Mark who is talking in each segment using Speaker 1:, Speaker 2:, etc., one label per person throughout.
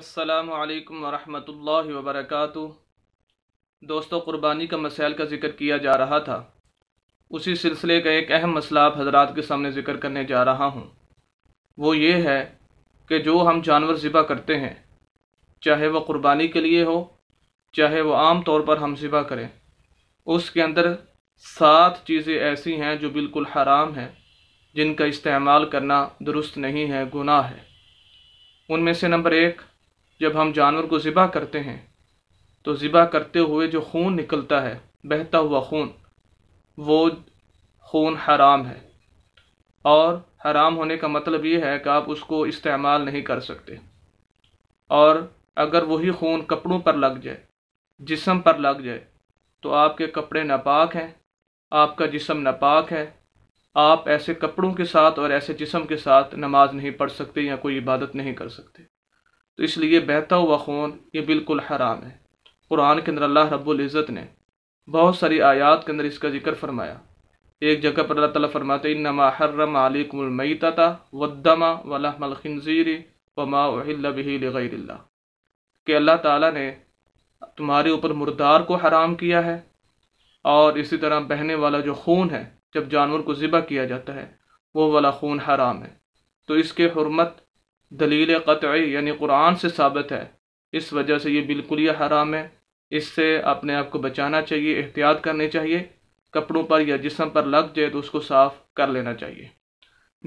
Speaker 1: असलकम वरहमल वबरक दोस्तों क़ुरबानी का मसाइल का ज़िक्र किया जा रहा था उसी सिलसिले का एक अहम मसला आप हजरात के सामने ज़िक्र करने जा रहा हूँ वो ये है कि जो हम जानवर ज़िबा करते हैं चाहे वह क़ुरबानी के लिए हो चाहे वह आम तौर पर हम ज़िबा करें उसके अंदर सात चीज़ें ऐसी हैं जो बिल्कुल हराम हैं जिनका इस्तेमाल करना दुरुस्त नहीं है गुनाह है उनमें से नंबर एक जब हम जानवर को ज़िबा करते हैं तो ज़िबा करते हुए जो खून निकलता है बहता हुआ खून वो खून हराम है और हराम होने का मतलब ये है कि आप उसको इस्तेमाल नहीं कर सकते और अगर वही खून कपड़ों पर लग जाए जिसम पर लग जाए तो आपके कपड़े नापाक हैं आपका जिसम नापाक है आप ऐसे कपड़ों के साथ और ऐसे जिसम के साथ नमाज नहीं पढ़ सकते या कोई इबादत नहीं कर सकते तो इसलिए बहता हुआ खून ये बिल्कुल हराम है कुरान के अंदर अल्लाह रब्ज़त ने बहुत सारी आयात के अंदर इसका जिक्र फरमाया एक जगह पर अल्लाह ताला फरमाते इनमा हर्रम आलिकमैता था वदमा वलाखनजीर वमा बहील्ला कि अल्लाह ताला ने तुम्हारे ऊपर मुर्दार को हराम किया है और इसी तरह बहने वाला जो खून है जब जानवर को ज़िबा किया जाता है वो वाला खून हराम है तो इसके हरमत दलील क़त यानी कुरान से साबित है इस वजह से ये बिल्कुल ही हराम है इससे अपने आप को बचाना चाहिए एहतियात करनी चाहिए कपड़ों पर या जिसम पर लग जाए तो उसको साफ़ कर लेना चाहिए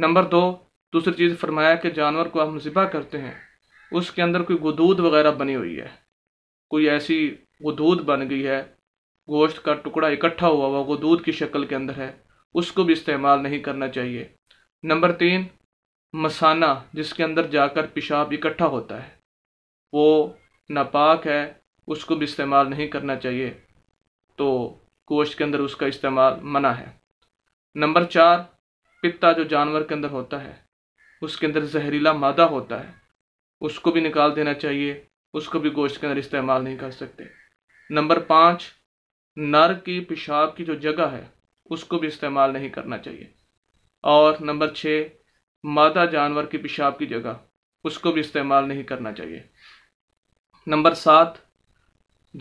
Speaker 1: नंबर दो दूसरी चीज़ फरमाया कि जानवर को हम ज़िबा करते हैं उसके अंदर कोई गदूद वगैरह बनी हुई है कोई ऐसी गदूद बन गई है गोश्त का टुकड़ा इकट्ठा हुआ हुआ गदूद की शक्ल के अंदर है उसको भी इस्तेमाल नहीं करना चाहिए नंबर तीन मसाना जिसके अंदर जाकर पेशाब इकट्ठा होता है वो नापाक है उसको भी इस्तेमाल नहीं करना चाहिए तो गोश्त के अंदर उसका इस्तेमाल मना है नंबर चार पिता जो जानवर के अंदर होता है उसके अंदर जहरीला मादा होता है उसको भी निकाल देना चाहिए उसको भी गोश्त के अंदर इस्तेमाल नहीं कर सकते नंबर पाँच नर की पेशाब की जो जगह है उसको भी इस्तेमाल नहीं करना चाहिए और नंबर छः मादा जानवर की पेशाब की जगह उसको भी इस्तेमाल नहीं करना चाहिए नंबर सात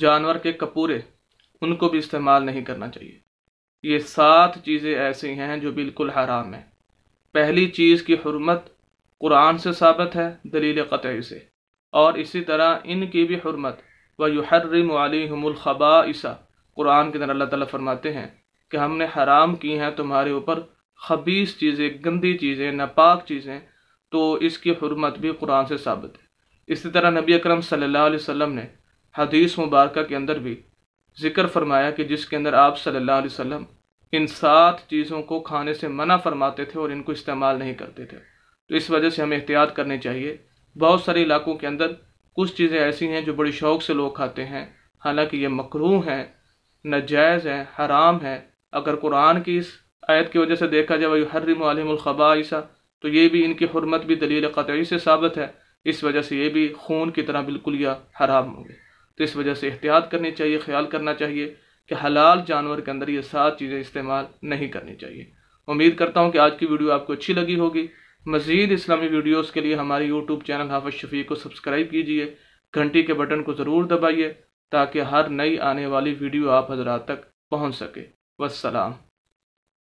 Speaker 1: जानवर के कपूरे उनको भी इस्तेमाल नहीं करना चाहिए ये सात चीज़ें ऐसी हैं जो बिल्कुल हराम हैं पहली चीज़ की हरमत कुरान से साबित है दलील क़तई से और इसी तरह इनकी भी हरमत व युहर्रम कुरान के अंदर अल्लाह ताला फरमाते हैं कि हमने हराम की हैं तुम्हारे ऊपर खबीस चीज़ें गंदी चीज़ें नापाक चीज़ें तो इसकी हरमत भी कुरान से साबित है इसी तरह नबी अकरम सल्लल्लाहु अलैहि वसल्लम ने हदीस मुबारक के अंदर भी जिक्र फरमाया कि जिसके अंदर आप सल्ला अलैहि इन सात चीज़ों को खाने से मना फरमाते थे और इनको इस्तेमाल नहीं करते थे तो इस वजह से हमें एहतियात करनी चाहिए बहुत सारे इलाकों के अंदर कुछ चीज़ें ऐसी हैं जो बड़े शौक़ से लोग खाते हैं हालांकि ये मकरू हैं नजायज़ हैं हराम हैं अगर कुरान की इस आयत की वजह से देखा जाए हर हर्रमखबाइसा तो ये भी इनकी हरमत भी दलील कतई से साबित है इस वजह से ये भी खून की तरह बिल्कुल या हराम होंगे तो इस वजह से एहतियात करनी चाहिए ख्याल करना चाहिए कि हलाल जानवर के अंदर ये सात चीज़ें इस्तेमाल नहीं करनी चाहिए उम्मीद करता हूँ कि आज की वीडियो आपको अच्छी लगी होगी मज़ीद इस्लामी वीडियोज़ के लिए हमारे यूट्यूब चैनल हाफज शफी को सब्सक्राइब कीजिए घंटी के बटन को ज़रूर दबाइए ताकि हर नई आने वाली वीडियो आप हजरात तक पहुँच सके वसलाम